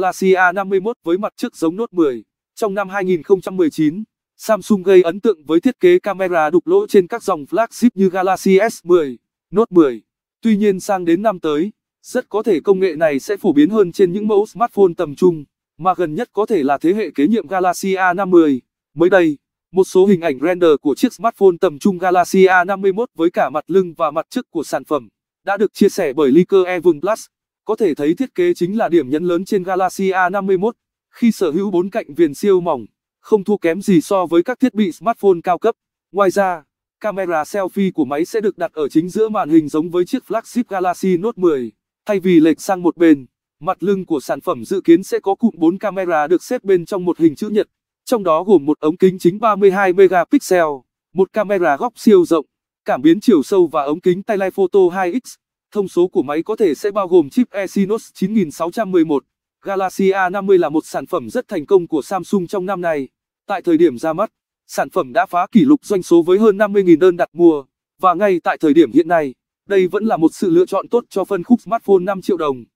Galaxy A51 với mặt trước giống Note 10. Trong năm 2019, Samsung gây ấn tượng với thiết kế camera đục lỗ trên các dòng flagship như Galaxy S10, Note 10. Tuy nhiên sang đến năm tới, rất có thể công nghệ này sẽ phổ biến hơn trên những mẫu smartphone tầm trung, mà gần nhất có thể là thế hệ kế nhiệm Galaxy A50. Mới đây, một số hình ảnh render của chiếc smartphone tầm trung Galaxy A51 với cả mặt lưng và mặt trước của sản phẩm đã được chia sẻ bởi Leaker Evan Plus. Có thể thấy thiết kế chính là điểm nhấn lớn trên Galaxy A51, khi sở hữu bốn cạnh viền siêu mỏng, không thua kém gì so với các thiết bị smartphone cao cấp. Ngoài ra, camera selfie của máy sẽ được đặt ở chính giữa màn hình giống với chiếc flagship Galaxy Note 10, thay vì lệch sang một bên. Mặt lưng của sản phẩm dự kiến sẽ có cụm 4 camera được xếp bên trong một hình chữ nhật, trong đó gồm một ống kính chính 32 megapixel, một camera góc siêu rộng, cảm biến chiều sâu và ống kính telephoto 2x. Thông số của máy có thể sẽ bao gồm chip Exynos 9611. Galaxy A50 là một sản phẩm rất thành công của Samsung trong năm nay. Tại thời điểm ra mắt, sản phẩm đã phá kỷ lục doanh số với hơn 50.000 đơn đặt mua. Và ngay tại thời điểm hiện nay, đây vẫn là một sự lựa chọn tốt cho phân khúc smartphone 5 triệu đồng.